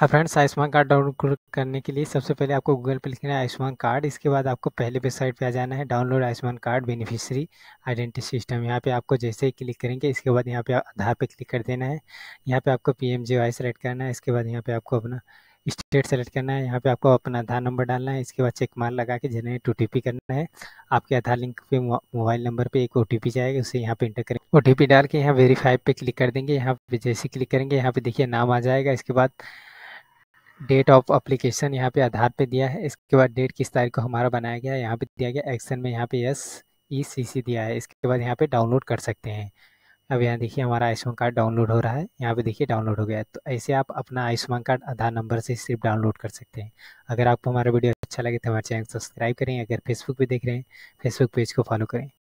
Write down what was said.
हाँ friends Ayushman card download करने के लिए सबसे पहले आपको गूगल पे लिखना है आयुष्मान कार्ड इसके बाद आपको पहले वेबसाइट पे आ जाना है download Ayushman card beneficiary identity system यहाँ पे आपको जैसे ही क्लिक करेंगे इसके बाद यहाँ पे आधार पे क्लिक कर देना है यहाँ पे आपको P M J Y select करना है इसके बाद यहाँ पे आपको अपना स्टेट सेलेक्ट करना है यहाँ पे आपको अपना आधार नंबर डालना है इसके बाद चेक मार लगा के जनरेट ओ करना है आपके आधार लिंक पे मोबाइल नंबर पे एक ओ जाएगा उसे यहाँ पे इंटर करेंगे ओ डाल के यहाँ वेरीफाई पे क्लिक कर देंगे यहाँ पे जैसे क्लिक करेंगे यहाँ पे देखिए नाम आ जाएगा इसके बाद डेट ऑफ अप्लीकेशन यहाँ पे आधार पे दिया है इसके बाद डेट किस तारीख को हमारा बनाया गया है यहाँ पे दिया गया एक्शन में यहाँ पे यस ई सी सी दिया है इसके बाद यहाँ पे डाउनलोड कर सकते हैं अब यहाँ देखिए हमारा आयुष्मान कार्ड डाउनलोड हो रहा है यहाँ पे देखिए डाउनलोड हो गया तो ऐसे आप अपना आयुष्मान कार्ड आधार नंबर से सिर्फ डाउनलोड कर सकते हैं अगर आपको हमारा वीडियो अच्छा लगे तो हमारे चैनल सब्सक्राइब करें अगर फेसबुक पर देख रहे हैं फेसबुक पेज को फॉलो करें